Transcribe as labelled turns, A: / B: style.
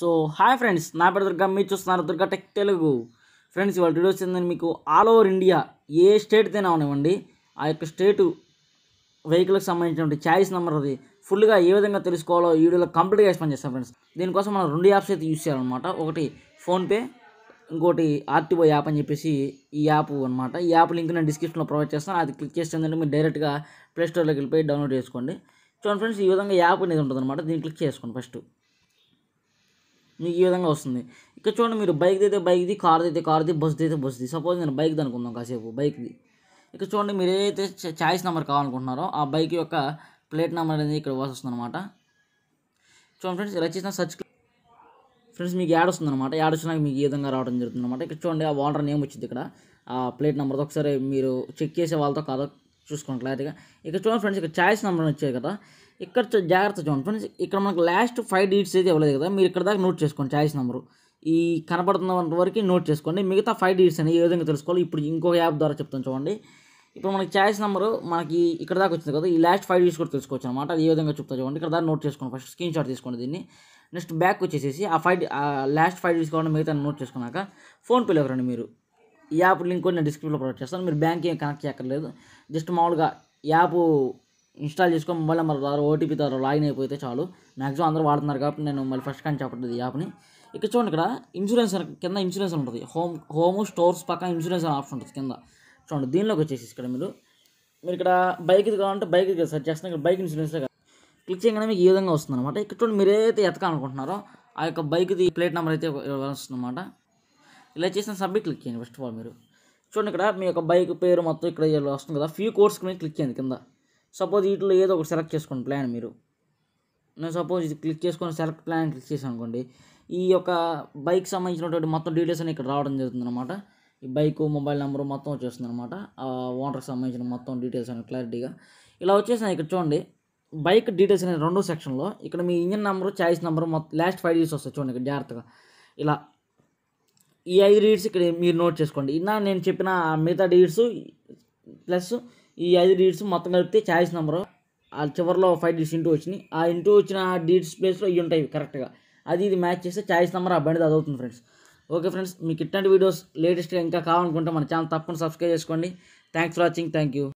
A: so hi friends నా పేరు దుర్గా మీరు చూస్తున్నారు దుర్గా టెక్ తెలుగు ఫ్రెండ్స్ ఇవాళ వీడియో వచ్చిందని మీకు ఆల్ ఓవర్ ఇండియా ఏ స్టేట్ తినవనివ్వండి ఆ యొక్క స్టేటు వెహికల్కి సంబంధించినటువంటి ఛాయిస్ నెంబర్ అది ఫుల్గా ఏ విధంగా తెలుసుకోవాలో ఈ వీడియోలో కంప్లీట్గా ఎక్స్ప్లెయిన్ చేస్తాం ఫ్రెండ్స్ దీనికోసం మనం రెండు యాప్స్ అయితే యూస్ చేయాలన్నమాట ఒకటి ఫోన్పే ఇంకోటి ఆర్టీఓ యాప్ అని చెప్పేసి ఈ యాప్ అనమాట ఈ యాప్ లింక్ నేను డిస్క్రిప్షన్లో ప్రొవైడ్ చేస్తాను అది క్లిక్ ఏంటంటే మీరు డైరెక్ట్గా ప్లేస్టోర్లోకి వెళ్ళిపోయి డౌన్లోడ్ చేసుకోండి చూడండి ఫ్రెండ్స్ ఈ విధంగా యాప్ అనేది ఉంటుంది అనమాట దీన్ని క్లిక్ చేసుకోండి ఫస్ట్ మీకు ఈ విధంగా వస్తుంది ఇక్కడ చూడండి మీరు బైక్ది అయితే బైక్ది కార్ది అయితే కార్ది బస్ది అయితే బస్ది సపోజ్ నేను బైక్ అనుకుందాం కాసేపు బైక్ది ఇక్కడ చూడండి మీరు ఏదైతే ఛాయిస్ నెంబర్ కావాలనుకుంటున్నారో ఆ బైక్ యొక్క ప్లేట్ నెంబర్ అనేది ఇక్కడ వస్తుంది అనమాట చూడండి ఫ్రెండ్స్ ఇలా చేసిన సర్చ్ ఫ్రెండ్స్ మీకు యాడ్ వస్తుంది అనమాట యాడ్ వచ్చినాక మీకు ఈ విధంగా రావడం జరుగుతుంది అనమాట ఇక్కడ చూడండి ఆ ఓనర్ నేమ్ వచ్చింది ఇక్కడ ఆ ప్లేట్ నెంబర్తో ఒకసారి మీరు చెక్ చేసే వాళ్ళతో కాదు చూసుకోండి క్లారిటీగా ఇక్కడ చూడండి ఫ్రెండ్స్ ఇక్కడ ఛాయిస్ నెంబర్ వచ్చాయి కదా ఇక్కడ జాగ్రత్త చూడండి ఫ్రెండ్స్ ఇక్కడ మనకు లాస్ట్ ఫైవ్ డీట్స్ అయితే ఇవ్వలేదు కదా మీరు ఇక్కడ దాకా నోట్ చేసుకోండి చాయిస్ నెంబరు ఈ కనపడుతున్న వరకు నోట్ చేసుకోండి మిగతా ఫైవ్ డీట్స్ అని ఏ విధంగా తెలుసుకోవాలి ఇప్పుడు ఇంకో యాప్ ద్వారా చెప్తాను చూడండి ఇప్పుడు మనకి చాయిస్ నెంబరు మనకి ఇక్కడ దాకా వచ్చింది కదా ఈ లాస్ట్ ఫైవ్ డీట్స్ కూడా తెలుసుకోవచ్చు అనమాట అది ఏ విధంగా చెప్తా చూడండి ఇక్కడ దాకా నోట్ చేసుకోండి ఫస్ట్ స్క్రీన్ షాట్ తీసుకోండి దీన్ని నెక్స్ట్ బ్యాక్ వచ్చేసేసి ఆ ఫైవ్ లాస్ట్ ఫైవ్ డీట్స్ కాకుండా మిగతా నోట్ చేసుకున్నాక ఫోన్పేలో రండి మీరు ఈ యాప్ లింక్ కూడా నేను డిస్క్రిప్షన్లో ప్రొవైడ్ చేస్తాను మీరు బ్యాంక్ ఏం కనెక్ట్ చేయక్కర్లేదు జస్ట్ మామూలుగా యాప్ ఇన్స్టాల్ చేసుకో మొబైల్ నెంబర్ ద్వారా ఓటీపీ ద్వారా లాగిన్ అయిపోతే చాలు మ్యాక్సిమం అందరూ వాడుతున్నారు కాబట్టి నేను మళ్ళీ ఫస్ట్ కానీ చెప్పట్లేదు ఈ యాప్ని ఇక్కడ చూడండి ఇక్కడ ఇన్సూరెన్స్ కింద ఇన్సూరెన్స్ ఉంటుంది హోమ్ హోమ్ స్టోర్స్ పక్కన ఇన్సూరెన్స్ అనే ఆప్షన్ ఉంటుంది కింద చూడండి దీనిలోకి వచ్చేసి ఇక్కడ మీరు మీరు ఇక్కడ బైక్ ఇది కావాలంటే బైక్ ఇది సెర్చ్ చేస్తున్నా ఇక్కడ బైక్ ఇన్సూరెన్స్ క్లిక్ చేయగానే మీకు ఈ విధంగా వస్తుంది అనమాట ఇక్కడ చూడండి మీరు ఏదైతే ఎతకాలనుకుంటున్నారో ఆ యొక్క బైక్ది ప్లేట్ నెంబర్ అయితే వస్తుంది అనమాట ఇలా చేసిన సబ్మిట్ క్లిక్ చేయండి ఫస్ట్ ఆఫ్ ఆల్ మీరు చూడండి ఇక్కడ మీ యొక్క బైక్ పేరు మొత్తం ఇక్కడ వస్తుంది కదా ఫ్యూ కోర్స్ మీద క్లిక్ చేయండి కింద సపోజ్ వీటిలో ఏదో ఒకటి సెలెక్ట్ చేసుకోండి ప్లాన్ మీరు నేను సపోజ్ ఇది క్లిక్ చేసుకొని సెలెక్ట్ ప్లాన్ క్లిక్ చేశాను అనుకోండి ఈ యొక్క బైక్ సంబంధించినటువంటి మొత్తం డీటెయిల్స్ అని ఇక్కడ రావడం జరుగుతుంది అనమాట ఈ బైక్ మొబైల్ నెంబర్ మొత్తం వచ్చేస్తుంది అనమాట ఓనర్కి సంబంధించిన మొత్తం డీటెయిల్స్ అని క్లారిటీగా ఇలా వచ్చేసిన ఇక్కడ చూడండి బైక్ డీటెయిల్స్ అనేది రెండో సెక్షన్లో ఇక్కడ మీ ఇంజిన్ నెంబర్ చాయిస్ నెంబర్ మొత్తం లాస్ట్ ఫైవ్ డీస్ వస్తాయి చూడండి ఇక్కడ జాగ్రత్తగా ఇలా ఈ ఐదు రీడ్స్ ఇక్కడ మీరు నోట్ చేసుకోండి ఇన్నా నేను చెప్పిన మిగతా డీడ్స్ ప్లస్ ఈ ఐదు రీడ్స్ మొత్తం కలిపితే ఛాయిస్ నెంబరు ఆ చివరిలో ఫైవ్ డీడ్స్ ఇంటూ వచ్చినాయి ఆ ఇంటూ వచ్చిన డీడ్స్ ప్లేస్లో ఇవి ఉంటాయి కరెక్ట్గా అది ఇది మ్యాచ్ చేస్తే ఛాయిస్ నెంబర్ ఆ బండిది అదవుతుంది ఫ్రెండ్స్ ఓకే ఫ్రెండ్స్ మీకు ఇట్లాంటి వీడియోస్ లేటెస్ట్గా ఇంకా కావాలనుకుంటే మన ఛానల్ తప్పకుండా సబ్స్క్రైబ్ చేసుకోండి thanks for watching thank you